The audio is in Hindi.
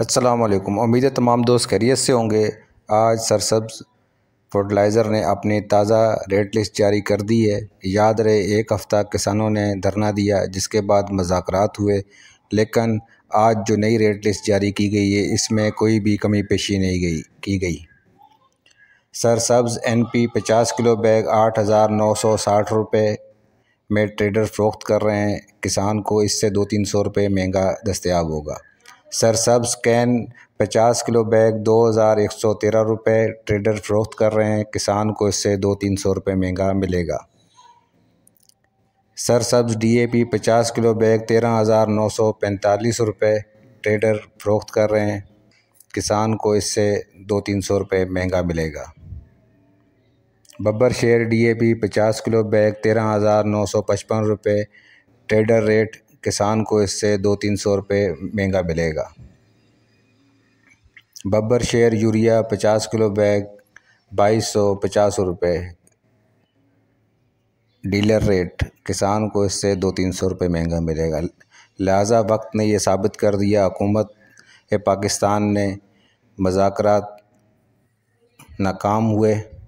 असलकम उम्मीद है तमाम दोस्त खैरियत से होंगे आज सरसब्ज फर्टिलाइज़र ने अपनी ताज़ा रेट लिस्ट जारी कर दी है याद रहे एक हफ़्ता किसानों ने धरना दिया जिसके बाद मजाक हुए लेकिन आज जो नई रेट लिस्ट जारी की गई है इसमें कोई भी कमी पेशी नहीं गई की गई सरसब्ज़ एन पी पचास किलो बैग आठ हज़ार नौ सौ साठ रुपये में ट्रेडर फ़रोख्त कर रहे हैं किसान को इससे दो तीन सौ रुपये महंगा दस्याब होगा सरसब्स कैन पचास किलो बैग दो हज़ार एक सौ तेरह रुपये ट्रेडर फरोख्त कर रहे हैं किसान को इससे दो तीन सौ रुपये महंगा मिलेगा सरसब्स डी ए पी पचास किलो बैग तेरह हज़ार नौ सौ पैंतालीस रुपये ट्रेडर फरोख्त कर रहे हैं किसान को इससे दो तीन सौ रुपये महंगा मिलेगा Babbar Sher D A P पचास किलो बैग तेरह हज़ार नौ सौ पचपन रुपये ट्रेडर रेट किसान को इससे दो तीन सौ रुपये महंगा मिलेगा बब्बर शेयर यूरिया पचास किलो बैग बाईस सौ पचास रुपये डीलर रेट किसान को इससे दो तीन सौ रुपये महंगा मिलेगा लिहाजा वक्त ने यह साबित कर दिया हुकूमत पाकिस्तान ने मजाक नाकाम हुए